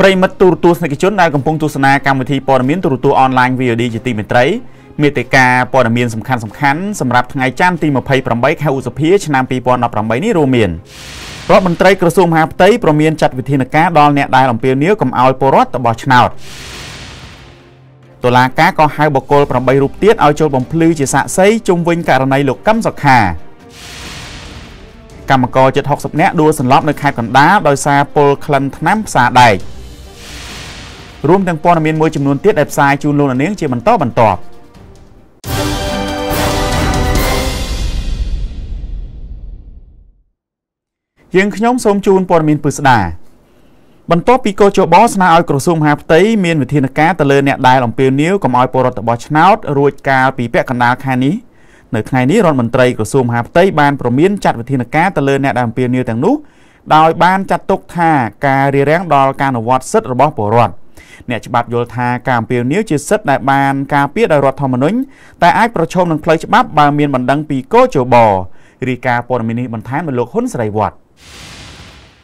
ប្រិមិត្តទូរទស្សនិកជនដែលកំពុងទស្សនាកម្មវិធីព័ត៌មានទូរទស្សន៍អនឡាញ VOD ជាទីមេត្រីមេតិការព័ត៌មានសំខាន់សំខាន់សម្រាប់ថ្ងៃច័ន្ទទី28ខែឧសភាឆ្នាំ2018នេះរួមមានរដ្ឋមន្ត្រីក្រសួងមហាផ្ទៃប្រមានចាត់វិធានការដល់អ្នកដែលអំពាវនាវកុំឲ្យពលរដ្ឋបោះឆ្នោតតុលាការក៏ហៅបកគល8រូបទៀតឲ្យចូលបំភ្លឺជាសាក្សីជុំវិញករណីលោកកឹមសុខាកម្មករជិត60នាក់ដួលសន្លប់នៅខេត្តកណ្ដាលដោយសារពលក្លិនថ្នាំផ្សារដែក។រួមទាំងព័ត៌មានមួយចំនួនទៀតដែលផ្សាយជូនលោកនាងជាបន្តបន្ទាប់យើងខ្ញុំសូមជូនព័ត៌មានពិស្ដាបន្ទាប់ពីកោជបស្នើឲ្យក្រសួងមហាផ្ទៃមានវិធានការទៅលើអ្នកដែលអំពាវនាវកុំឲ្យពលរដ្ឋរបស់ឆ្នោតរួច កាលពីពាក់កណ្ដាលខែនេះនៅថ្ងៃនេះរដ្ឋមន្ត្រីក្រសួងមហាផ្ទៃបានប្រមានចាត់វិធានការទៅលើអ្នកដែលអំពាវនាវទាំងនោះដោយបានចាត់ទុកថាការរារាំងដល់ការអនុវត្តសិទ្ធិរបស់ពលរដ្ឋអ្នកច្បាប់យល់ថាការអំពាវនាវជាសិទ្ធិដែលបានការពារដោយរដ្ឋធម្មនុញ្ញតែអាចប្រឈមនឹងផ្លូវច្បាប់បើមានបណ្ដឹងពីកោជបរាយការណ៍ព័ត៌មាននេះបន្ថែមមកលោកហ៊ុនសេរីវត្ត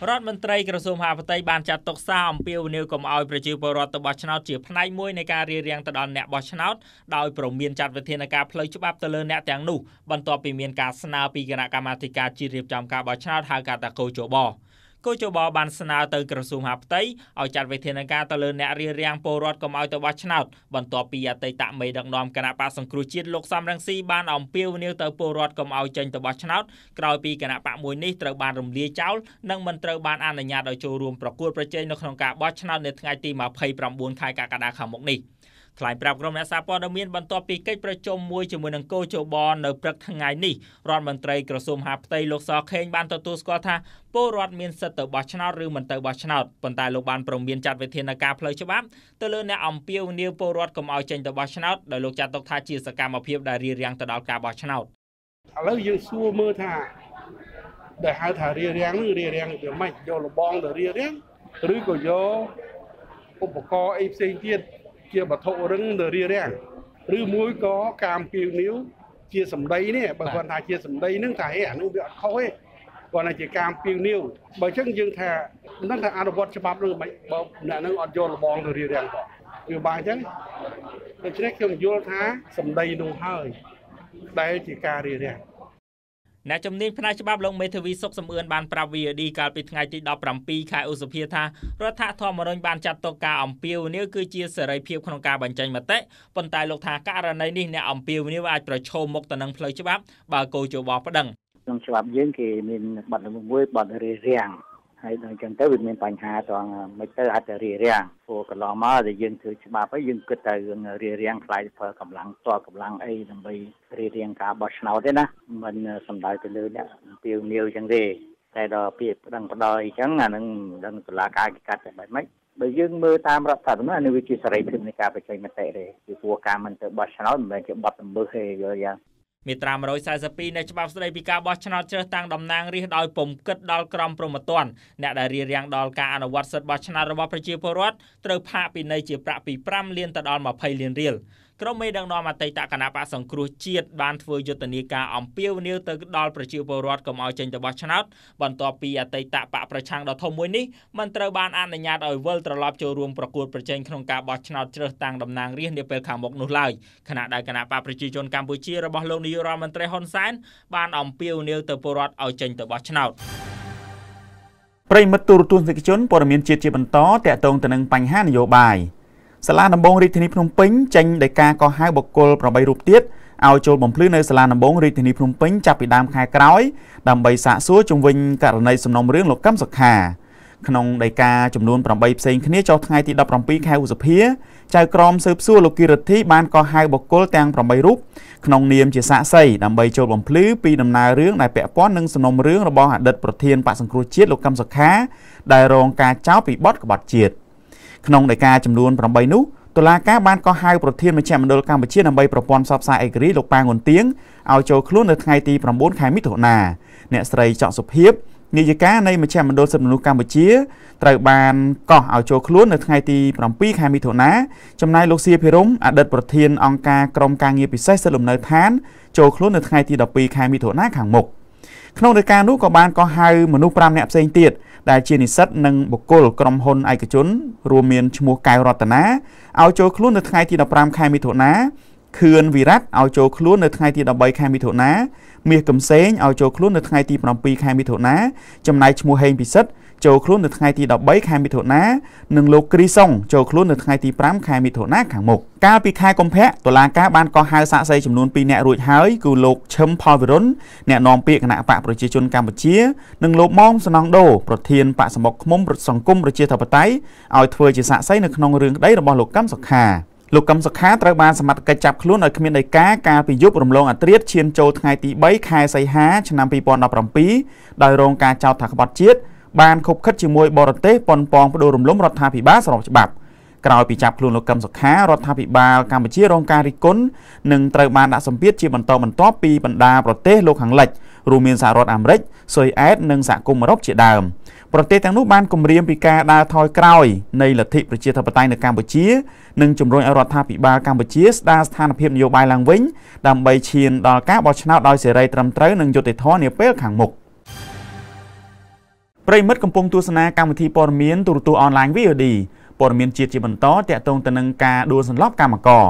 រដ្ឋមន្ត្រីក្រសួងមហាផ្ទៃបានចាត់ទុកសារអំពាវនាវកុំឲ្យប្រជាពលរដ្ឋទៅបោះឆ្នោតជាផ្នែកមួយនៃការរៀបរៀងទៅដល់អ្នកបោះឆ្នោតដោយប្រមាន ចាត់វិធានការផ្លូវច្បាប់ទៅលើអ្នកទាំងនោះបន្ទាប់ពីមានការស្នើពីគណៈកម្មាធិការជាតិរៀបចំការបោះឆ្នោតហៅកាត់តាកោជបោគូចបបានស្នើទៅក្រសួងហាផ្ទៃឲ្យចាត់វិធានការទៅលើអ្នករៀបរៀងពលរដ្ឋកុំឲ្យទៅបោះឆ្នោតបន្ទាប់ពីអតីតមេដឹកនាំគណៈបកសង្គ្រោះជាតិលោកសំរងស៊ីបានអំពាវនាវទៅពលរដ្ឋកុំឲ្យចេញទៅបោះឆ្នោតក្រោយពីគណៈបកមួយនេះត្រូវបានរំលាយចោលនិងមិនត្រូវបានអនុញ្ញាតឲ្យចូលរួមប្រគួតប្រជែងនៅក្នុងការបោះឆ្នោតនៅថ្ងៃទី29ខែកក្កដាខាងមុខនេះ។ថ្លែងប្រាប់ក្រុមអ្នកសារព័ត៌មានបន្ទាប់ពីកិច្ចប្រជុំមួយជាមួយនឹងកោជបននៅព្រឹកថ្ងៃនេះរដ្ឋមន្ត្រីក្រសួងហាផ្ទៃលោកសខេងបានទទួលស្គាល់ថាពលរដ្ឋមានសិទ្ធិទៅបោះឆ្នោតឬមិនទៅបោះឆ្នោតប៉ុន្តែលោកបានប្រមានចាត់វិធានការផ្លូវច្បាប់ទៅលើអ្នកអំពាវនាវពលរដ្ឋកុំឲ្យចេញទៅបោះឆ្នោតដោយលោកចាត់ទុកថាជាសកម្មភាពដែលរារាំងទៅដល់ការបោះឆ្នោតឥឡូវយើងសួរមើលថាដែលហៅថារារាំងនឹងរារាំងវាមិនយកលបងទៅរារាំងឬក៏យកឧបករណ៍អីផ្សេងទៀតជាវត្ថុរឹងទៅរារាំងឬមួយក៏ការពាវនាវជាសម្ដីនេះបើគាត់ថាជាសម្ដីនឹងថាហេអានោះវាអត់ខុសទេគាត់ថាជាការពាវនាវបើអញ្ចឹងយើងថានឹងថាអនុវត្តច្បាប់ឬមិនបើអ្នកនឹងអត់យល់លបងទៅរារាំងគាត់វាបានអញ្ចឹងដូច្នេះខ្ញុំយល់ថាសម្ដីនោះហើយដែលជាការរារាំងអ្នកជំនាញផ្នែកច្បាប់លោកមេធាវីសុកសំអឿនបានប្រាប់ VOD កាលពីថ្ងៃទី17ខែឧសភាថារដ្ឋធម្មនុញ្ញបានចាត់ទុកការអំពាវនាវគឺជាសេរីភាពក្នុងការបញ្ចេញមតិប៉ុន្តែលោកថាករណីនេះអ្នកអំពាវនាវអាចប្រឈមមុខទៅនឹងផ្លូវច្បាប់បើគោជបោះប្តឹងក្នុងច្បាប់យើងគេមានបទល្មើសមួយបទរារាំងហើយដល់អញ្ចឹងទៅវាមានបញ្ហាត្រង់មិនទៅអាចទៅរារាំងព្រោះកន្លងមកដែលយើងធ្វើច្បាប់ហើយយើងគិតតែរឿងរារាំងខ្លាយធ្វើកម្លាំងតបកម្លាំងអីដើម្បីរារាំងការបោះឆ្នោតទេណាមិនសំដៅទៅលើអ្នកពាវនាវអញ្ចឹងទេតែដល់ពាក្យប្តឹងផ្ដោយអញ្ចឹងអានឹងមិនដឹងតុលាការគេកាត់តែបែបម៉េចបើយើងមើលតាមរដ្ឋធម្មនុញ្ញនេះវាជាសេរីភាពនៃការបញ្ចេញមតិទេពីព្រោះការមិនទៅបោះឆ្នោតមិនមែនជាបទល្មើសទេយល់យ៉ាងមាត្រា142នៃច្បាប់ស្តីពីការបោះឆ្នោតជ្រើសតាំងតំណាងរាស្ត្រដោយពុំគិតដល់ក្រមព្រហ្មទណ្ឌអ្នកដែលរៀបរៀងដល់ការអនុវត្តសិទ្ធិបោះឆ្នោតរបស់ប្រជាពលរដ្ឋត្រូវផាកពិន័យជាប្រាក់ពី5លានទៅដល់20លានរៀលក្រុមមេដឹកនាំអតីតគណៈបកសង្គ្រោះជាតិបានធ្វើយុទ្ធនាការអំពាវនាវទៅដល់ប្រជាពលរដ្ឋកុំឲ្យចេញទៅបោះឆ្នោតបន្ទាប់ពីអតីតបកប្រឆាំងដ៏ធំមួយនេះមិនត្រូវបានអនុញ្ញាតឲ្យវិលត្រឡប់ចូលរួមប្រកួតប្រជែងក្នុងការបោះឆ្នោតជ្រើសតាំងតំណាងរាស្ត្រនាពេលខាងមុខនោះឡើយខណៈដែលគណៈបកប្រជាជនកម្ពុជារបស់លោកនាយករដ្ឋមន្ត្រីហ៊ុនសែនបានអំពាវនាវទៅពលរដ្ឋឲ្យចេញទៅបោះឆ្នោតប្រិមិត្តទូរទស្សនិកជនព័ត៌មានជាតិជាបន្តតកតងទៅនឹងបញ្ហានយោបាយសាលាដំបងរាជធានីភ្នំពេញចេញដីកាកោះហៅបុគ្គល8រូបទៀតឲ្យចូលបំភ្លឺនៅសាលាដំបងរាជធានីភ្នំពេញចាប់ពីដើមខែក្រោយដើម្បីសាកសួរជំវិញករណីសំណុំរឿងលោកកឹមសុខា ក្នុងដីកាចំនួន8ផ្សេងគ្នាចុះថ្ងៃទី17ខែឧសភាចៅក្រមស៊ើបសួរលោកគិរដ្ឋីបានកោះហៅបុគ្គលទាំង8រូបក្នុងនាមជាសាក្សីដើម្បីចូលបំភ្លឺពីដំណើររឿងដែលពាក់ព័ន្ធនឹងសំណុំរឿងរបស់អតីតប្រធានបក្សសង្គ្រោះជាតិលោកកឹមសុខាដែលរងការចោទពីបទក្បត់ជាតិ។ក្នុងដីកាចំនួន8នោះតុលាការបានកោះហៅប្រធានមជ្ឈមណ្ឌលកម្ពុជាដើម្បីប្រព័ន្ធផ្សព្វផ្សាយអេក្រីលោកប៉ាងុនទៀងឲ្យចូលខ្លួននៅថ្ងៃទី9ខែមិថុនាអ្នកស្រីច័កសុភាព នាយិកានៃមជ្ឈមណ្ឌលសិទ្ធិមនុស្សកម្ពុជាត្រូវបានកោះឲ្យចូលខ្លួននៅថ្ងៃទី7ខែមិថុនាចំណាយលោកសៀភិរមអតីតប្រធានអង្គការក្រុមការងារពិសេសសិទ្ធិលំនៅឋាន ចូលខ្លួននៅថ្ងៃទី12ខែមិថុនាខាងមុខក្នុងរយការនោះក៏បានកោះហៅមនុស្ស5នាក់ផ្សេងទៀតដែលជានិស្សិតនិងបុគ្គលក្រុមហ៊ុនឯកជនរួមមានឈ្មោះកៅរតនាឲ្យចូលខ្លួននៅថ្ងៃទី15ខែមិថុនាខឿនវិរៈឲ្យចូលខ្លួននៅថ្ងៃទី13ខែមិថុនាមាសកំសែងឲ្យចូលខ្លួននៅថ្ងៃទី7ខែមិថុនាចំណាយឈ្មោះហេងពិសិដ្ឋចូលខ្លួននៅថ្ងៃទី13ខែមិថុនានិងលោកគ្រីសុងចូលខ្លួននៅថ្ងៃទី5ខែមិថុនាខាងមុខកាលពីខែកុម្ភៈតុលាការបានកោះហៅសាកសីចំនួន2នាក់រួចហើយគឺលោកឈឹមផលវិរុនអ្នកនាំពាក្យគណៈបកប្រជាជនកម្ពុជា និងលោកម៉ោមសំណងដូប្រធានបកសមុកឃុំរដ្ឋសង្គមប្រជាធិបតេយ្យឲ្យធ្វើជាសាកសីនៅក្នុងរឿងក្តីរបស់លោកកឹមសុខាលោកកឹមសុខាត្រូវបានសមត្ថកិច្ចចាប់ខ្លួនដោយគ្មានដីកាកាលពីយប់រំលងអត្រាឈានចូលថ្ងៃទី3ខែសីហាឆ្នាំ2017ដោយរងការចោទថាក្បត់ជាតិបានខົບខិតជាមួយបរទេសប៉ុនប៉ងបដូររំលំរដ្ឋាភិបាលស្របច្បាប់ក្រោយពីចាប់ខ្លួនលោកកឹមសុខារដ្ឋាភិបាលកម្ពុជារងការរិះគន់និងត្រូវបានដាក់សម្ពាធជាបន្តបន្ទាប់ពីបណ្ដាប្រទេសលោកខាងលិចរួមមានសហរដ្ឋអាមេរិកស៊ុយអែតនិងសហគមន៍អឺរ៉ុបជាដើម ប្រទេសទាំងនោះបានគម្រាមពីការដើរថយក្រោយនៃលទ្ធិប្រជាធិបតេយ្យនៅកម្ពុជានិងជំរុញឲ្យរដ្ឋាភិបាលកម្ពុជាស្ដារស្ថានភាពនយោបាយឡើងវិញដើម្បីឈានដល់ការបោះឆ្នោតដោយសេរីត្រឹមត្រូវនិងយុត្តិធម៌នាពេលខាងមុខ។ប្រិមិត្តកំពុងទស្សនាកម្មវិធីព័ត៌មានទូរទស្សន៍អនឡាញ VOD ព័ត៌មានជាតិជាបន្តតកតងទៅនឹងការដួលសន្លប់កម្មករ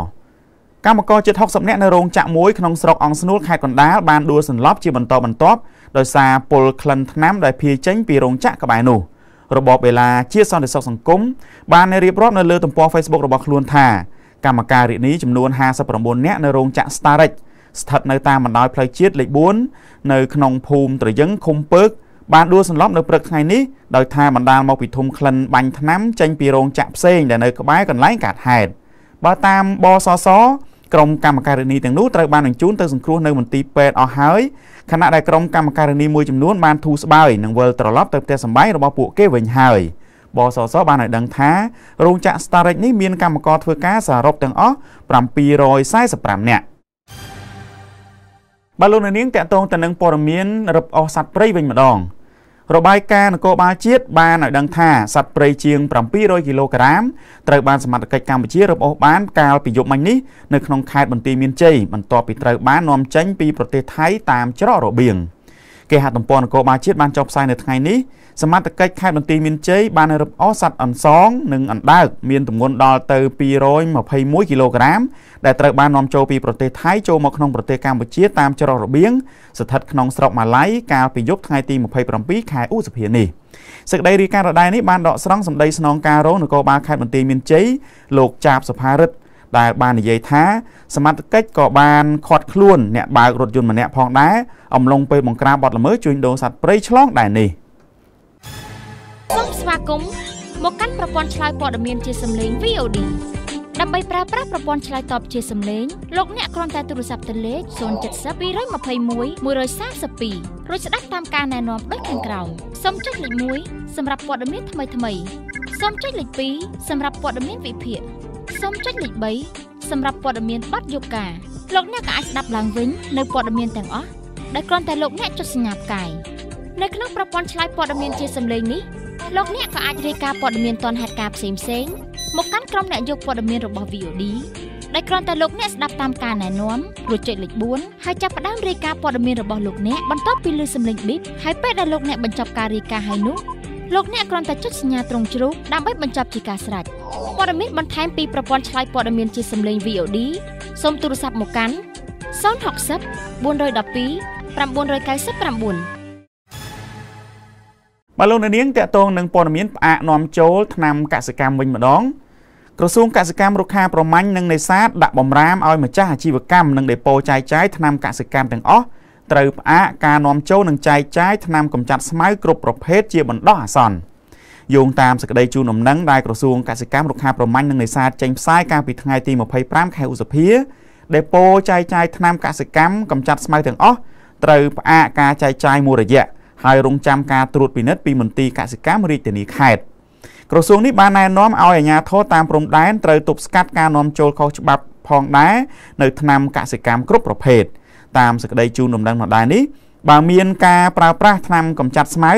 កម្មករជិត60នាក់នៅរោងចក្រមួយក្នុងស្រុកអង្គស្នួលខេត្តកណ្ដាលបានដួលសន្លប់ជាបន្តបន្ទាប់ដោយសារពុលក្លិនថ្នាំដែលភាយចេញពីរោងចក្រក្បែរនោះរបបវេលាជាសន្តិសុខសង្គមបានរៀបរាប់នៅលើទំព័រ Facebook របស់ខ្លួនថាកម្មការរាជនីចំនួន59នាក់នៅរោងចក្រ Starrex ស្ថិតនៅតាមបណ្ដោយផ្លូវជាតិលេខ4នៅក្នុងភូមិត្រយឹងឃុំពើកបានដួលសន្លប់នៅព្រឹកថ្ងៃនេះដោយថាបណ្ដាលមកពីធុំក្លិនបាញ់ថ្នាំ ចេញពីរោងចក្រផ្សេងដែលនៅក្បែរកន្លែងកាត់ហេតុបើតាមបសសក្រុមកម្មការនីទាំងនោះត្រូវបានបញ្ជូនទៅសង្គ្រោះនៅមន្ទីរពេទ្យអស់ហើយខណៈដែលក្រុមកម្មការនីមួយចំនួនបានធូរស្បើយនិងវិលត្រឡប់ទៅផ្ទះសម្បែងរបស់ពួកគេវិញហើយបសសបានឲ្យដឹងថារោងចក្រ Starrec នេះមានកម្មករធ្វើការសរុបទាំងអស់745នាក់បាទលោកនាងតកតងទៅនឹងព័ត៌មានរឹបអូសសัตว์ព្រៃវិញម្ដងរបាយការណ៍នគរបាលជាតិបានឲ្យដឹងថាសត្វព្រៃជាង700គីឡូក្រាមត្រូវបានសមត្ថកិច្ចកម្ពុជារឹបអូសបានកាលពីយប់មិញនេះនៅក្នុងខេត្តបន្ទាយមានជ័យបន្ទាប់ពីត្រូវបាននាំចេញពីប្រទេសថៃតាមច្រករបៀងគេហទំព័រនគរបាលជាតិបានចុះផ្សាយនៅថ្ងៃនេះសមត្ថកិច្ចខេត្តបន្ទាយមានជ័យបានរឹបអូសសត្វអន្សងនិងអណ្ដើកមានទម្ងន់ដល់ទៅ221គីឡូក្រាមដែលត្រូវបាននាំចូលពីប្រទេសថៃចូលមកក្នុងប្រទេសកម្ពុជាតាមច្រករបៀងស្ថិតក្នុងស្រុកម៉ាឡៃកាលពីយប់ថ្ងៃទី27ខែឧសភានេះសេចក្តីរាយការណ៍ដដែលនេះបានដកស្រង់សម្ដីស្នងការរងនគរបាលខេត្តបន្ទាយមានជ័យលោកចាបសុផារិទ្ធដែលបាននិយាយថាសមត្ថកិច្ចក៏បានខាត់ខ្លួនអ្នកបើករថយន្តម្នាក់ផងដែរអំឡុងពេលបង្ក្រាបបទល្មើសជួញដូរសត្វព្រៃឆ្លងដែរនេះ។សូមស្វាគមន៍មកកាន់ប្រព័ន្ធឆ្លើយព័ត៌មានជាសម្លេង VOD ដើម្បីប្រើប្រាស់ប្រព័ន្ធឆ្លើយតបជាសម្លេងលោកអ្នកគ្រាន់តែទូរស័ព្ទទៅលេខ070 221 132រួចស្ដាប់តាមការណែនាំដូចខាងក្រោមសូមចុចលេខ1សម្រាប់ព័ត៌មានថ្មីៗសូមចុចលេខ2សម្រាប់ព័ត៌មានវិភាគសូមចុចលេខ3សម្រាប់ព័ត៌មានបទយប់ការលោកអ្នកក៏អាចស្ដាប់ឡើងវិញនៅព័ត៌មានទាំងអស់ដែលគ្រាន់តែលោកអ្នកចុចសញ្ញាផ្កាយនៅក្នុងប្រព័ន្ធឆ្លើយព័ត៌មានជាសម្លេងនេះលោកអ្នកក៏អាចរាយការណ៍ព័ត៌មានទាន់ហេតុការណ៍ផ្សេងៗមកកាន់ក្រុមអ្នកយកព័ត៌មានរបស់ VOD ដោយគ្រាន់តែលោកអ្នកស្ដាប់តាមការណែនាំរួចចុចលេខ4ហើយចាប់ផ្ដើមរាយការណ៍ព័ត៌មានរបស់លោកអ្នកបន្ទាប់ពីឮសំឡេងប៊ីបហើយពេលដែលលោកអ្នកបញ្ចប់ការរាយការណ៍ហើយនោះលោកអ្នកគ្រាន់តែចុចសញ្ញាត្រង់ជ្រូកដើម្បីបញ្ចប់ជាការស្រេចព័ត៌មានបន្ថែមពីប្រព័ន្ធឆ្លើយព័ត៌មានជាសំឡេង VOD សូមទូរស័ព្ទមកកាន់060 412 999បាទលោកនាងតកតងនឹងព័ត៌មានផ្អាកនាំចូលថ្នាំកសិកម្មវិញម្ដងក្រសួងកសិកម្មរុក្ខាប្រមាញ់និងនេសាទដាក់បំរាមឲ្យម្ចាស់អាជីវកម្មនិងដេប៉ូចាយចាយថ្នាំកសិកម្មទាំងអស់ត្រូវផ្អាកការនាំចូលនិងចាយចាយថ្នាំកម្ចាត់ស្មៅគ្រប់ប្រភេទជាបណ្ដោះអាសន្នយោងតាមសេចក្តីជូនដំណឹងដែលក្រសួងកសិកម្មរុក្ខាប្រមាញ់និងនេសាទចេញផ្សាយកាលពីថ្ងៃទី25ខែឧសភាដេប៉ូចាយចាយថ្នាំកសិកម្មកម្ចាត់ស្មៅទាំងអស់ត្រូវផ្អាកការចាយចាយមួយរយៈហើយរងចាំការត្រួតពិនិត្យពីមន្ទីរកសិកម្មរាជធានីខេត្តក្រសួងនេះបានណែនាំឲ្យអាជ្ញាធរតាមព្រំដែនត្រូវទប់ស្កាត់ការនាំចូលខុសច្បាប់ផងដែរនៅថ្នាំកសិកម្មគ្រប់ប្រភេទតាមសេចក្តីជូនដំណឹងមកដែរនេះបើមានការប្រើប្រាស់ថ្នាំកម្ចាត់ស្មៅ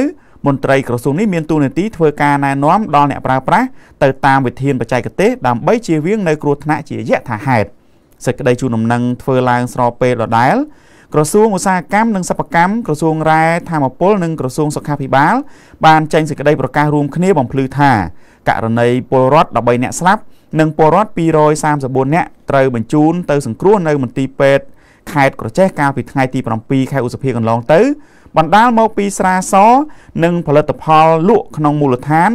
មន្ត្រីក្រសួងនេះមានទូនាទីធ្វើការណែនាំដល់អ្នកប្រើប្រាស់ទៅតាមវិធានបច្ចេកទេសដើម្បីជៀសវាងនៅគ្រោះថ្នាក់ជាយថាហេតុសេចក្តីជូនដំណឹងធ្វើឡើងស្របពេលដដែលក្រសួងឧស្សាហកម្មនិងសិប្បកម្មក្រសួងរ៉ែធម្មពលនិងក្រសួងសុខាភិបាលបានចេញសេចក្តីប្រកាសរួមគ្នាបំភ្លឺថាករណីពលរដ្ឋ13នាក់ស្លាប់និងពលរដ្ឋ234នាក់ត្រូវបញ្ជូនទៅសង្គ្រោះនៅមន្ទីរពេទ្យខេត្តក្រចេះកាលពីថ្ងៃទី7ខែឧសភាកន្លងទៅបណ្ដាលមកពីស្រាសនិងផលិតផលលក់ក្នុងមូលដ្ឋាន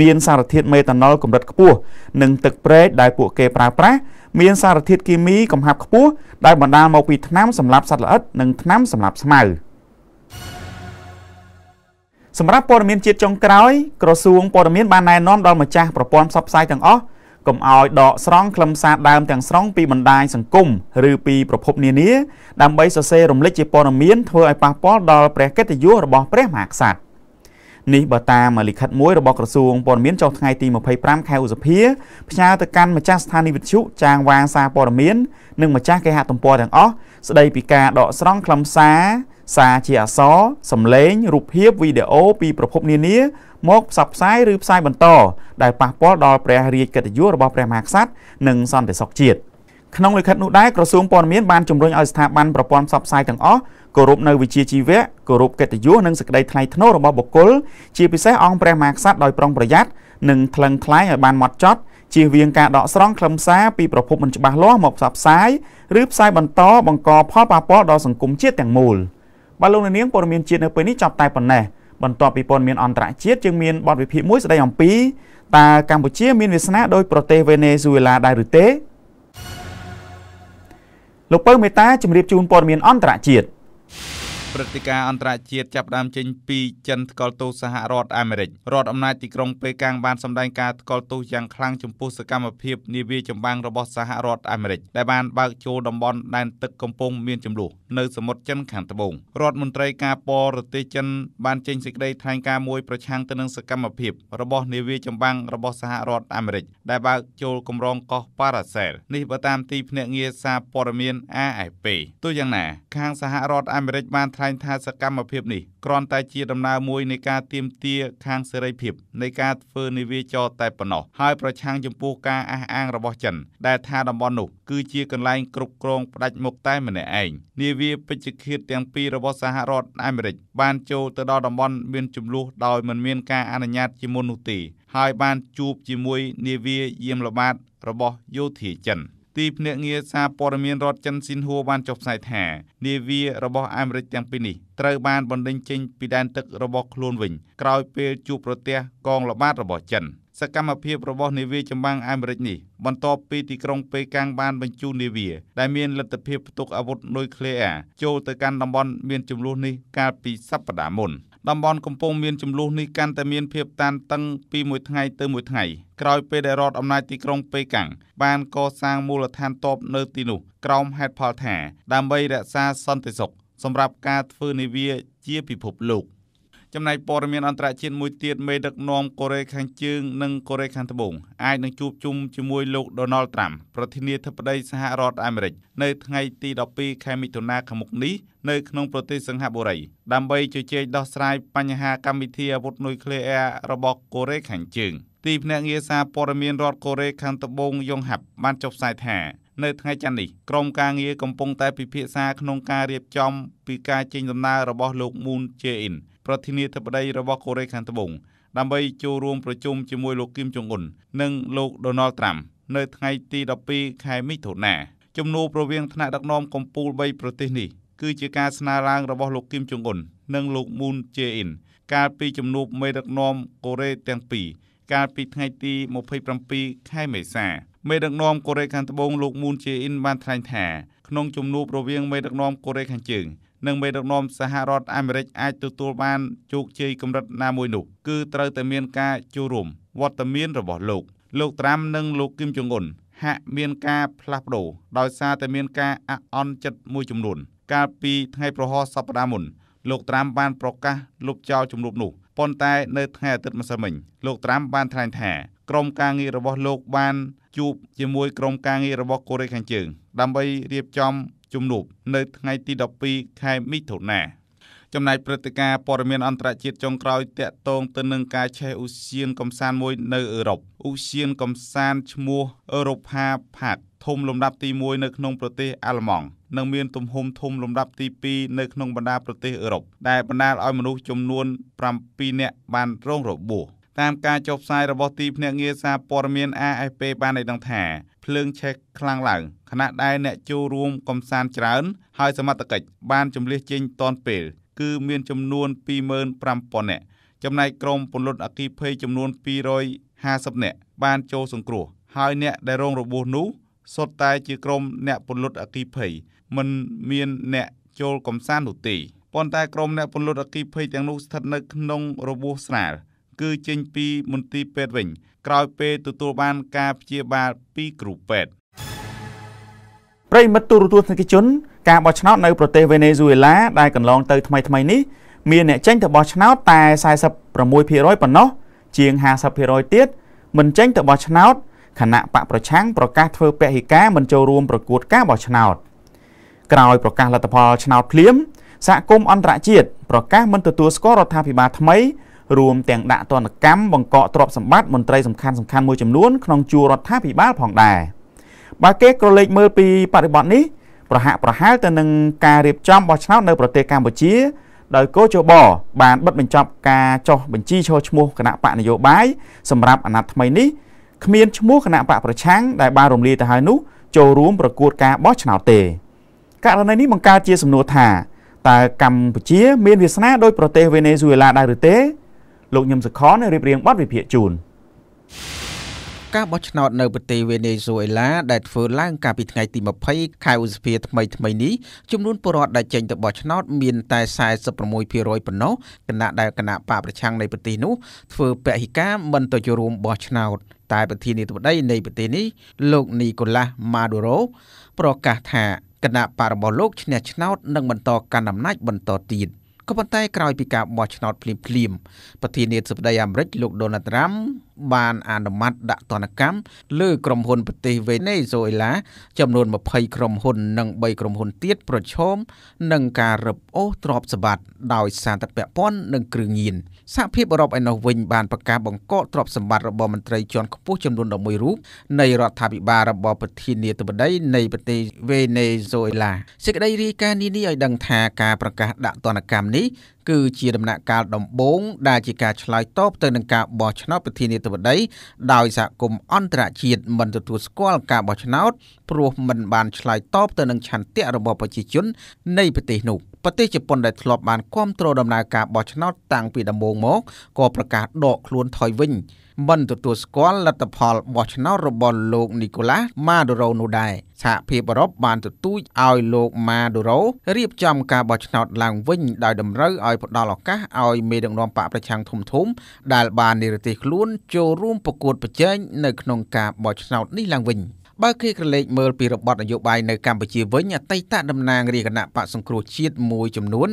មានសារធាតុមេតាណុលកម្រិតខ្ពស់និងទឹកប្រេងដែលពួក គេប្រើប្រាស់មាន សារធាតុគីមីកំហាប់ខ្ពស់ដែលបណ្ដាលមកពីថ្នាំសម្លាប់សត្វល្អិតនិងថ្នាំសម្លាប់ស្មៅសម្រាប់ព័ត៌មានជាតិចុងក្រោយក្រសួងព័ត៌មាន បានណែនាំដល់ម្ចាស់ប្រព័ន្ធផ្សព្វផ្សាយទាំងអស់កុំឲ្យដកស្រង់ខ្លឹមសារដើមទាំងស្រុងពីបណ្ដាញសង្គមឬពីប្រភពនានាដើម្បីសរសេររំលេចជាព័ត៌មានធ្វើឲ្យប៉ះពាល់ដល់ព្រះកិត្តិយសរបស់ព្រះមហាក្សត្រនេះបើតាមលិខិតមួយរបស់ក្រសួងព័ត៌មានចុះថ្ងៃទី25ខែឧសភាផ្ញើទៅកាន់ម្ចាស់ស្ថានីយ៍វិទ្យុចាងវាងសារព័ត៌មាន និងម្ចាស់គេហទំព័រទាំងអស់ស្ដីពីការដកស្រង់ខ្លឹមសារសារជាអក្សរសំឡេងរូបភាពវីដេអូពីប្រភពនានា មកផ្សព្វផ្សាយឬផ្សាយបន្តដែលប៉ះពាល់ដល់ព្រះរាជកិត្តិយសរបស់ព្រះមហាក្សត្រនិងសន្តិសុខជាតិ។ក្នុងលិខិតនោះដែរក្រសួងព័ត៌មានបានជំរុញឲ្យស្ថាប័នប្រព័ន្ធផ្សព្វផ្សាយទាំងអស់គោរពនៅវិជាជីវៈគោរពកិត្តិយសនិងសេចក្តីថ្លៃថ្នូររបស់បុគ្គលជាពិសេសអង្គព្រះមហាក្សត្រដោយប្រុងប្រយ័ត្ននិងថ្លឹងថ្លែងឲ្យបានម៉ត់ចត់ជៀសវាងការដកស្រង់ខ្លឹមសារពីប្រភពមិនច្បាស់លាស់មកផ្សព្វផ្សាយឬផ្សាយបន្តបង្កផលប៉ះពាល់ដល់សង្គមជាតិទាំងមូលបាទលោកនាងព័ត៌មានជាតិនៅពេលនេះចប់តែប៉ុណ្ណេះបន្ទាប់ពីព័ត៌មានអន្តរជាតិយើងមានបទវិភាគមួយស្ដីអំពីតើកម្ពុជាមានវាសនាដោយប្រទេសវេណេស៊ុយអេឡាដែរឬទេលោកពៅមេតាជម្រាបជូនព័ត៌មានអន្តរជាតិព្រឹត្តិការណ៍អន្តរជាតិចាប់ផ្ដើមចេញពីចិនថ្កល់ទោសសហរដ្ឋអាមេរិករដ្ឋអំណាចទីក្រុងប៉េកាំងបានសម្ដែងការថ្កល់ទោសយ៉ាងខ្លាំងចំពោះសកម្មភាពនាវាចម្បាំងរបស់សហរដ្ឋអាមេរិកដែលបានបើកចូលតំបន់ដែនទឹកកំពុងមានចំនួននៅសមុទ្រចិនខាងត្បូងរដ្ឋមន្ត្រីការបរទេសចិនបានចេញសេចក្តីថ្លែងការណ៍មួយប្រឆាំងទៅនឹងសកម្មភាពរបស់នាវាចម្បាំងរបស់សហរដ្ឋអាមេរិកដែលបើកចូលគម្រោងកោះប៉ារ៉ាសែលនេះបើតាមទីភ្នាក់ងារសារព័ត៌មាន AFP ទោះយ៉ាងណាខាងសហរដ្ឋអាមេរិកបានថ្លែងញថាសកម្មភាពនេះគ្រាន់តែជាដំណើរមួយនៃការទាមទារខាងសេរីភាពនៃការធ្វើនាវាចរតែប៉ុណ្ណោះហើយប្រឆាំងចំពោះការអះអាងរបស់ចិន ដែលថាតំបន់នោះ គឺជាកន្លែងគ្រប់គ្រងផ្ដាច់មុខតែម្នាក់ឯងនាវាពេជ្ឈឃាតទាំងពីររបស់សហរដ្ឋអាមេរិកបានចូលទៅដល់តំបន់មានចំនួនដោយមិនមានការអនុញ្ញាតជាមុននោះទេហើយបានជួបជាមួយនាវាយាមល្បាតរបស់យោធាចិន។ទីភ្នាក់ងារសារព័ត៌មានរដ្ឋចិនស៊ីនហួរបានចុះផ្សាយថានាវារបស់អាមេរិកទាំងពីរនេះត្រូវបានបណ្ដេញចេញពីដែនទឹករបស់ខ្លួនវិញ ក្រោយពេលជួបប្រទះកងល្បាតរបស់ចិន សកម្មភាពរបស់នាវាចម្បាំងអាមេរិកនេះបន្ទាប់ពីទីក្រុងប៉េកាំងបានបញ្ជូននាវា ដែលមានលទ្ធភាពផ្ទុកអាវុធនុយក្លេអ៊ែរចូលទៅកាន់តំបន់មានចំនួននេះកាលពីសប្តាហ៍មុនតំបន់កំពុងមានចំនួននេះកាន់តែមានភាពតានតឹងពីមួយថ្ងៃទៅមួយថ្ងៃក្រោយពេលដែលរដ្ឋអំណាចទីក្រុងប៉េកាំងបានកសាងមូលដ្ឋានទ័ពនៅទីនោះក្រោមហេតុផលថាដើម្បីរក្សាសន្តិសុខសម្រាប់ការធ្វើនាវាជាពិភពលោកចំណែកព័ត៌មានអន្តរជាតិមួយទៀតមេដឹកនាំកូរ៉េខាងជើងនិងកូរ៉េខាងត្បូងអាចនឹងជួបជុំជាមួយលោកដូណាល់ត្រាំប្រធានាធិបតីសហរដ្ឋអាមេរិកនៅថ្ងៃទី12ខែមិថុនាខាងមុខនេះនៅក្នុងប្រទេសសិង្ហបុរី ដើម្បីជជែកដោះស្រាយបញ្ហាកម្មវិធីអាវុធនុយក្លេអ៊ែររបស់កូរ៉េខាងជើងទីភ្នាក់ងារសារព័ត៌មានរដ្ឋកូរ៉េខាងត្បូងយ៉ុងហាប់បានចុះផ្សាយថានៅថ្ងៃច័ន្ទនេះក្រុមការងារកំពុងតែពិភាក្សាក្នុងការរៀបចំពីការចេញដំណើររបស់លោកមូនជេអ៊ីនប្រធានាធិបតីរបស់កូរ៉េខាងត្បូងដើម្បីចូលរួមប្រជុំជាមួយលោកគីមចុងអ៊ុននិងលោកដូណាល់ត្រាំ នៅថ្ងៃទី12ខែមិថុនាជំនួបរវាងថ្នាក់ដឹកនាំកំពូល3ប្រទេសនេះគឺជាការស្នើឡើងរបស់លោកគីមចុងអ៊ុននិងលោកមូនជេអ៊ីនកាលពីជំនួបមេដឹកនាំកូរ៉េទាំងពីរកាលពីថ្ងៃទី27ខែមេសាមេដឹកនាំកូរ៉េខាងត្បូងលោកមូនជេអ៊ីនបានថ្លែងថា ក្នុងជំនួបរវាងមេដឹកនាំកូរ៉េខាងជើងនិងមេដឹកនាំសហរដ្ឋអាមេរិកអាចទទួលបានជោគជ័យកម្រិតណាមួយនោះគឺត្រូវតែមានការចូលរួមវត្តមានរបស់លោកលោកត្រាំនិងលោកគឹមចុងអ៊ុនហាក់មានការផ្លាស់ប្ដូរដោយសារតែមានការអអន់ចិត្តមួយចំនួនកាលពីថ្ងៃប្រហោះសប្តាហ៍មុនលោកត្រាំបានប្រកាសលុបចោលជំនួបនោះប៉ុន្តែនៅថ្ងៃអាទិត្យម្សិលមិញលោកត្រាំបានថ្លែងថាក្រុមការងាររបស់លោកបានជួបជាមួយក្រុមការងាររបស់កូរ៉េខាងជើងដើម្បីរៀបចំជំនួបនៅថ្ងៃទី12ខែមិថុនាចំណែកព្រឹត្តិការណ៍ព័ត៌មានអន្តរជាតិចុងក្រោយតាក់ទងទៅនឹងការឆេះឧសៀនកំសាន្តមួយនៅអឺរ៉ុបឧសៀនកំសាន្តឈ្មោះ Europa Park ធំលំដាប់ទី1នៅក្នុងប្រទេសអាល្លឺម៉ង់និងមានទំហំធំលំដាប់ទី2នៅក្នុងបណ្ដាប្រទេសអឺរ៉ុបដែលបណ្ដាលឲ្យមនុស្សចំនួន7នាក់បានរងរបួសតាមការចុះផ្សាយរបស់ទីភ្នាក់ងារសារព័ត៌មាន AFP បានឲ្យដឹងថាភ្លើងឆេះខ្លាំងឡើងខណៈដែលអ្នកចូលរួមកំសាន្តច្រើនហើយសមត្ថកិច្ចបានជម្លៀសចេញតនពេលគឺមានចំនួន25000នាក់ចំណែកក្រុមពលរដ្ឋអគីភ័យចំនួន250នាក់បានចូលសង្គ្រោះ ហើយអ្នកដែលរងរបួសនោះសុទ្ធតែ ជាក្រុមអ្នកពលរដ្ឋអគីភ័យមិនមាន អ្នកចូលកំសាន្តនោះទេប៉ុន្តែក្រុមអ្នកពលរដ្ឋអគីភ័យទាំងនោះស្ថិតនៅក្នុងរបួសស្រាលគឺចេញពីមន្ទីរពេទ្យវិញក្រោយពេលទទួលបានការព្យាបាលពីគ្រូពេទ្យប្រិមិត្តទូរទស្សនិកជន ការបោះឆ្នោតនៅប្រទេសវេណេស៊ុយអេឡាដែលកន្លងទៅថ្មីថ្មីនេះមានអ្នកចេញទៅបោះឆ្នោតតែ46%ប៉ុណ្ណោះជាង50%ទៀតមិនចេញទៅបោះឆ្នោតគណៈបកប្រឆាំងប្រកាសធ្វើពហិការមិនចូលរួមប្រកួតការបោះឆ្នោតក្រោយ ប្រកាសលទ្ធផលឆ្នោតភ្លាមសហគមន៍អន្តរជាតិប្រកាសមិនទទួលស្គាល់រដ្ឋាភិបាលថ្មីរួមទាំងដាក់ទណ្ឌកម្មបង្កកទ្រព្យសម្បត្តិមន្ត្រីសំខាន់សំខាន់មួយចំនួនក្នុងជួររដ្ឋាភិបាលផងដែរបើគេក្រឡេកមើលពីបរិបទនេះប្រហាក់ប្រហែលទៅនឹងការរៀបចំបោះឆ្នោតនៅប្រទេសកម្ពុជា ដោយគោជបបានបិទបញ្ចប់ការចោះបញ្ជីឈរឈ្មោះគណៈបកនយោបាយសម្រាប់អាណត្តិថ្មីនេះគ្មានឈ្មោះគណៈបកប្រឆាំងដែលបានរំលាយទៅហើយនោះចូលរួមប្រកួតការបោះឆ្នោតទេករណីនេះបង្កើតជាសំណួរថាតើកម្ពុជាមានវាសនាដោយប្រទេសវេណេស៊ុយអេឡាដែរឬទេលោកញឹមសខនរៀបរៀងបទវិភាគជូនការបោះឆ្នោតនៅប្រទេសវេណេស៊ុយអេឡាដែលធ្វើឡើងកាលពីថ្ងៃទី20ខែឧសភាថ្មីថ្មីនេះចំនួនពលរដ្ឋដែលចេញទៅបោះឆ្នោតមានតែ46%ប៉ុណ្ណោះគណៈដែលគណៈបកប្រឆាំងនៃប្រទេសនោះធ្វើពហិការមិនទៅចូលរួមបោះឆ្នោត តែប្រធានាធិបតីនៃប្រទេសនេះលោកនីកូឡាស់ម៉ាដូរ៉ូប្រកាសថាគណៈបករបស់លោកឈ្នះឆ្នោតនឹងបន្តកាន់អំណាចបន្តទៀត។ក៏ប៉ុន្តែក្រោយពីការបោះឆ្នោតភ្លាមៗប្រធានាធិបតីអាមេរិកលោកដូណាល់ត្រាំ បានអនុម័តដាក់ទណ្ឌកម្មលើក្រុមហ៊ុនប្រទេសវេណេស៊ុយអេឡា ចំនួន20ក្រុមហ៊ុននិង3ក្រុមហ៊ុនទៀតប្រឈមនឹងការរឹបអូសទ្រព្យសម្បត្តិដោយសារតែពាក់ព័ន្ធនឹងគ្រឿងញៀនសហភាពអឺរ៉ុបឯណោះវិញបានប្រកាសបង្កកទ្រព្យសម្បត្តិរបស់មន្ត្រីជាន់ខ្ពស់ចំនួន11រូបនៃរដ្ឋាភិបាលរបស់ប្រធានាធិបតីនៃប្រទេសវេណេស៊ុយអេឡាសេចក្តីរាយការណ៍នេះនេះឲ្យដឹងថាការប្រកាសដាក់ទណ្ឌកម្មនេះគឺជាដំណាក់កាលដំបូងដែលជាការឆ្លើយតបទៅនឹងការបោះឆ្នោតប្រធានាធិបតីដោយសហគមន៍អន្តរជាតិមិនទទួលស្គាល់ការបោះឆ្នោតព្រោះមិនបានឆ្លើយតបទៅនឹងឆន្ទៈរបស់ប្រជាជននៃប្រទេសនោះ។ប្រទេសជប៉ុនដែលធ្លាប់បានគ្រប់គ្រងដំណើរការបោះឆ្នោតតាំងពីដំបូងមកក៏ប្រកាសដកខ្លួនថយវិញមិនទទួលស្គាល់លទ្ធផលបោះឆ្នោតរបស់លោកនីកូឡាម៉ាដូរ៉ូនោះដែរសហភាពអឺរ៉ុបបានទទូចឲ្យលោកម៉ាដូរ៉ូរៀបចំការបោះឆ្នោតឡើងវិញ ដោយតម្រូវឲ្យផ្ដល់ឱកាសឲ្យមេដឹកនាំបកប្រឆាំងធំធំដែលបាននិរទេសខ្លួនចូលរួមប្រកួតប្រជែងនៅក្នុងការបោះឆ្នោតនេះឡើងវិញ។បើគេក្រឡេកមើលពីរបបនយោបាយនៅកម្ពុជាវិញអតីតតំណាងរាជគណៈបកសង្គ្រោះជាតិមួយចំនួន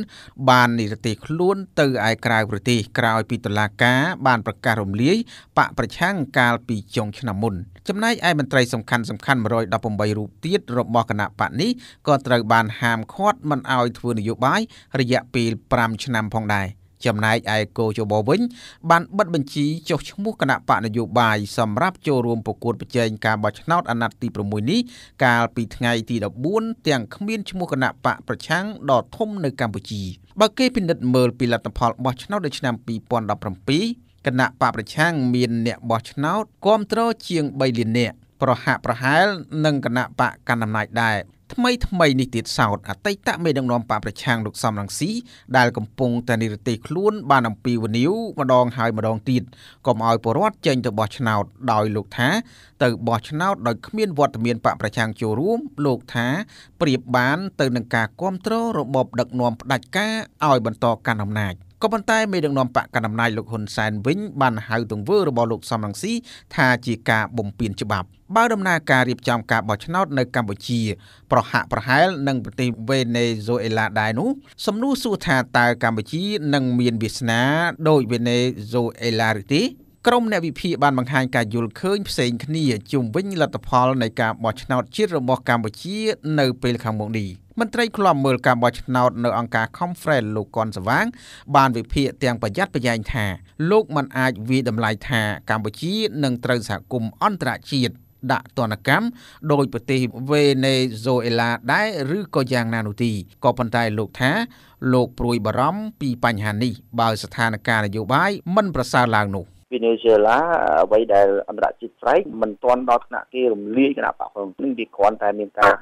បាននិរទេសខ្លួនទៅឯក្រៅប្រទេសក្រោយពីតុលាការបានប្រកាសរំលាយបកប្រឆាំងកាលពីចុងឆ្នាំមុន ចំណែកឯមន្ត្រីសំខាន់សំខាន់118រូបទៀតរបស់គណៈបកនេះក៏ត្រូវបានហាមឃាត់មិនឲ្យធ្វើនយោបាយរយៈពេល5ឆ្នាំផងដែរ។ចំណែកឯគោជបវិញបានបិទបញ្ជីចុះឈ្មោះគណៈបកនយោបាយសម្រាប់ចូលរួមប្រកួតប្រជែងការបោះឆ្នោតអាណត្តិទី6នេះកាលពីថ្ងៃទី14ទាំងគ្មានឈ្មោះគណៈបកប្រឆាំងដ៏ធំនៅកម្ពុជាបើគេពិនិត្យមើលពីលទ្ធផលបោះឆ្នោតនៅឆ្នាំ2017គណៈបកប្រឆាំងមានអ្នកបោះឆ្នោតគ្រប់គ្រងជាង3លាននាក់ប្រហាក់ប្រហែលនឹងគណៈបកកណ្ដាលអំណាចដែរថ្មីថ្មីនេះទៀតសោត អតីតមេដឹកនាំបកប្រឆាំងលោកសំរងស៊ីដែលកំពុងតែនិរទេសខ្លួនបានអំពាវនាវម្ដងហើយម្ដងទៀតកុំឲ្យពលរដ្ឋចេញទៅបោះឆ្នោតដោយលោកថាទៅបោះឆ្នោតដោយគ្មានវត្តមានបកប្រឆាំងចូលរួមលោកថាប្រៀបបានទៅនឹងការគ្រប់គ្រងរបបដឹកនាំផ្ដាច់ការឲ្យបន្តកាន់អំណាច។ក៏ប៉ុន្តែមេដឹកនាំបកកណ្ដាលអំណាចលោកហ៊ុនសែនវិញបានហៅទង្វើរបស់លោកសំរងស៊ីថាជាការបំពានច្បាប់បើដំណើរការរៀបចំ ការបោះឆ្នោត នៅកម្ពុជាប្រហាក់ប្រហែលនឹងប្រទេសវេណេស៊ុយអេឡាដែរនោះសំណួរសួរថាតើកម្ពុជានឹងមានវាសនាដោយវេណេស៊ុយអេឡាឬទេក្រុមអ្នកវិភាគបានបង្ហាញការយល់ឃើញ ផ្សេងគ្នាជុំវិញលទ្ធផល នៃការបោះឆ្នោតជាតិរបស់កម្ពុជា នៅពេលខាងមុខនេះមន្ត្រីឃ្លាំមើលការបោះឆ្នោតនៅអង្គការ Conference លោកកនសវាងបានវិភាគទាំងប្រយ័ត្នប្រយែងថាលោកមិនអាចវាយតម្លៃថាកម្ពុជានឹងត្រូវសហគមន៍អន្តរជាតិដាក់ទណ្ឌកម្មដោយប្រទេសវេណេស៊ុយអេឡាដែរឬក៏យ៉ាងណានោះទីក៏ប៉ុន្តែលោកថាលោកព្រួយបារម្ភពីបញ្ហានេះបើស្ថានភាពនយោបាយមិនប្រសើរឡើងនោះ។ពីនេស៊ុយឡាអ្វីដែលអន្តរជាតិស្រែកមិនទាន់ដល់ថ្នាក់គេរំលាយគណៈបកប្រឆាំងនឹងវាគ្រាន់តែមានការ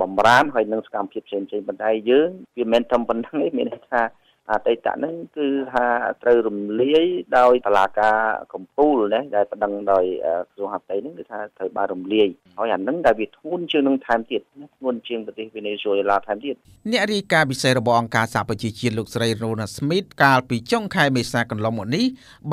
បំរាមហើយនឹងសកម្មភាពផ្សេងៗប៉ុន្តែយើងវាមិនធំប៉ុណ្ណឹងទេមានន័យថាអតីតហ្នឹងគឺថាត្រូវរំលាយដោយតឡាការកម្ពុជាណាដែលបណ្ដឹងដោយក្រសួងហត្ថលេខីហ្នឹងគឺថាត្រូវបានរំលាយហើយអាហ្នឹងដែលវាធ្ងន់ជាងនឹងថែមទៀតធ្ងន់ជាងប្រទេសវេណេស៊ុយអេឡាថែមទៀតអ្នករាយការណ៍ពិសេសរបស់អង្គការសហប្រជាជាតិលោកស្រីរ៉ូណាស្មីតកាលពីចុងខែមេសាកន្លងមកនេះ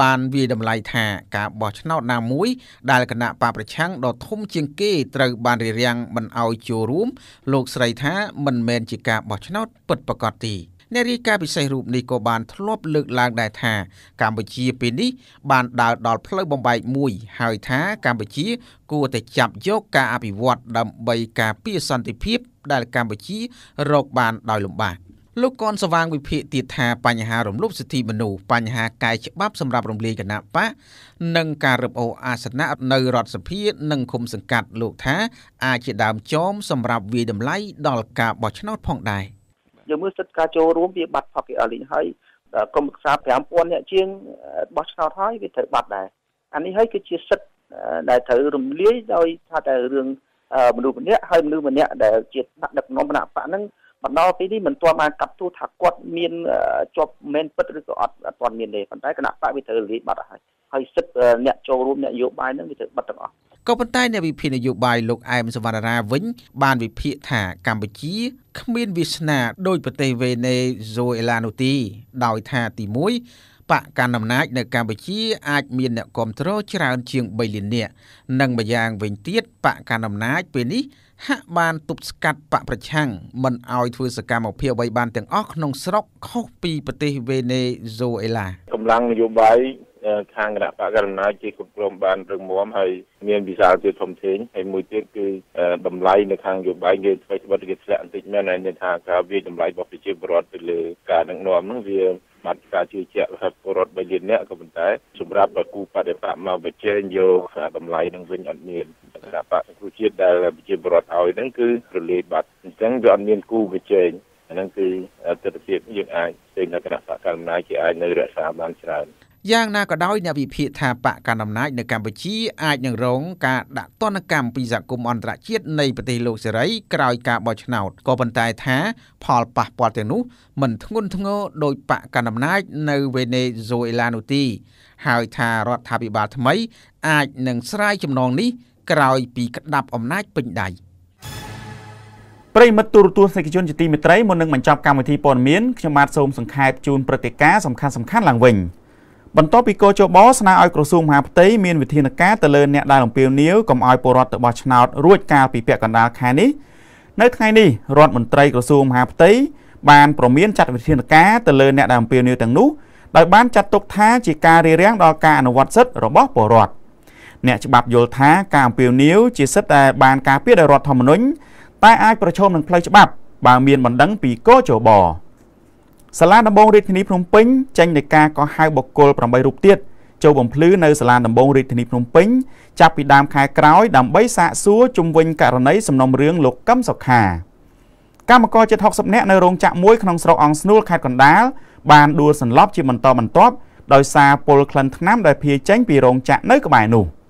បានវាតម្លៃថាការបោះឆ្នោតណាមួយ ដែលគណៈបកប្រឆាំងដ៏ធំជាងគេត្រូវបានរារាំងមិនឲ្យចូលរួម លោកស្រីថាមិនមែនជាការបោះឆ្នោតពិតប្រាកដទេអ្នករាយការណ៍ពិសេសរូបនេះក៏បានធ្លាប់លើកឡើងដែរថាកម្ពុជាពេលនេះបានដើរដល់ផ្លូវបំបែកមួយហើយថាកម្ពុជាគួរតែចាប់យកការអភិវឌ្ឍដើម្បីការពារសន្តិភាពដែលកម្ពុជារកបានដោយលំបាកលោកកនសវាងវិភាគទៀតថាបញ្ហារំលោភសិទ្ធិមនុស្សបញ្ហាកាយច្បាប់សម្រាប់រំលាយគណៈបកនិងការរឹបអូសអាសនៈនៅរដ្ឋសភានិងឃុំសង្កាត់លោកថាអាចជាដើមចោមសម្រាប់វាយតម្លៃដល់ការបោះឆ្នោតផងដែរ។យើងមើលសិទ្ធិការចូលរួមវាបាត់ផកគេអលីងហើយក្រុមប្រឹក្សា5000អ្នកជាងបោះឆ្នោតហើយវាត្រូវបាត់ដែរអានេះហើយគឺជាសិទ្ធិដែលត្រូវរំលាយដោយថាតែរឿងមនុស្សម្នាក់ហើយមនុស្សម្នាក់ដែលជាដាក់ដឹកនាំគណៈបកហ្នឹងបណ្ដោពេលនេះមិនទាន់បានកាត់ទោសថាគាត់មានជាប់មែនពិតឬក៏អត់អត់ទាន់មានទេប៉ុន្តែគណៈបកវាត្រូវលាយបាត់ហើយហើយសិទ្ធិអ្នកចូលរួមអ្នកយោបាយហ្នឹងវាត្រូវបាត់ទាំងអស់ក៏ប៉ុន្តែអ្នកវិភាគនយោបាយលោកអែមសវណ្ណារាវិញបានវិភាគថាកម្ពុជាគ្មានវាសនាដោយប្រទេសវេណេស៊ុយអេឡានោះទេដោយថាទី1បកកណ្ដាលអំណាចនៅកម្ពុជាអាចមានអ្នកគ្រប់គ្រងច្រើនជាង3លាននាក់និងម្យ៉ាងវិញទៀតបកកណ្ដាលអំណាចពេលនេះ ហាក់បានទប់ស្កាត់បកប្រឆាំងមិនឲ្យធ្វើសកម្មភាពអ្វីបានទាំងអស់ក្នុងស្រុកខុសពីប្រទេសវេណេស៊ុយអេឡាកម្លាំងនយោបាយខាងគណៈបកករណីជាគ្រប់គ្រងបានរឹងមាំហើយមានវិសាលភាពធំធេងហើយមួយទៀតគឺតម្លៃនៅខាងយោបាយគេស្វ័យស្វត់គេធ្លាក់បន្តិចមែនហើយមានថាការវាតម្លៃរបស់ប្រជាពលរដ្ឋទៅលើការដឹកនាំហ្នឹងវាបាត់ការជឿជាក់របស់ពលរដ្ឋ3លាននាក់ក៏ប៉ុន្តែសម្រាប់ប្រគូបដិបកមកវិជែងយកតម្លៃនឹងវិញអត់មានគណៈបកសង្គ្រោះជាតិដែលប្រជាពលរដ្ឋឲ្យហ្នឹងគឺរលាយបាត់អញ្ចឹងវាអត់មានគូវិជែងហ្នឹងគឺទស្សនវិជ្ជាយើងអាចផ្សេងលក្ខណៈសកម្មណាយគេអាចនៅរក្សាបានច្រើនយ៉ាងណាក៏ដោយអ្នកវិភាគថាបកកណ្ដាលអំណាចនៅកម្ពុជាអាចនឹងរងការដាក់ទណ្ឌកម្មពីសហគមន៍អន្តរជាតិនៃប្រទេសលោកសេរីក្រោយការបោះឆ្នោតក៏ប៉ុន្តែថា ផលប៉ះពាល់ទាំងនោះ មិនធ្ងន់ធ្ងរដោយបកកណ្ដាលអំណាចនៅវេណេស៊ុយអេឡានោះទេហើយថារដ្ឋាភិបាលថ្មី អាចនឹងស្រាយចំណងនេះក្រោយពីក្តាប់អំណាចពេញដៃប្រិមិត្តទូរទស្សនិកជនជាទីមេត្រីមុននឹងបញ្ចប់កម្មវិធីព័ត៌មាន ខ្ញុំបាទសូមសង្ខេបជូនព្រឹត្តិការណ៍សំខាន់ៗឡើងវិញ។បន្ទាប់ពីកោជបស្នើឲ្យក្រសួងមហាផ្ទៃមានវិធានការទៅលើអ្នកដែលអំពាវនាវកុំឲ្យពលរដ្ឋទៅបោះឆ្នោតរួចកាលពីពាក់កណ្ដាលខែនេះនៅថ្ងៃនេះរដ្ឋមន្ត្រីក្រសួងមហាផ្ទៃបានប្រមានចាត់វិធានការទៅលើអ្នកដែលអំពាវនាវទាំងនោះដោយបានចាត់ទុកថាជាការរារាំងដល់ការអនុវត្តសិទ្ធិរបស់ពលរដ្ឋអ្នកច្បាប់យល់ថាការអំពាវនាវជាសិទ្ធិដែលបានការពារដោយរដ្ឋធម្មនុញ្ញតែអាចប្រឈមនឹងផ្លូវច្បាប់បើមានបណ្ដឹងពីកោជបសាលាដំបងរាជធានីភ្នំពេញចេញនៃការកោះហៅបុគ្គល8រូបទៀតចូលបំភ្លឺនៅសាលាដំបងរាជធានីភ្នំពេញចាប់ពីដើមខែក្រោយដើម្បីសាកសួរជំវិញករណីសំណុំរឿងលោកកឹមសុខាកម្មករជិត60នាក់នៅរោងចក្រមួយក្នុងស្រុកអង្គស្នួលខេត្តកណ្ដាលបានដួលសន្លប់ជាបន្តបន្ទាប់ដោយសារពុលក្លិនថ្នាំដែលភាយចេញពីរោងចក្រនៅក្បែរនោះ។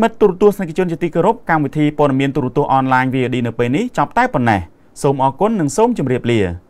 មិត្តទូរទស្សនិកជនជាទីគោរពកម្មវិធីព័ត៌មានទូរទស្សន៍អនឡាញ VOD នៅពេលនេះចប់តែប៉ុណ្ណេះសូមអរគុណនិងសូមជម្រាបលា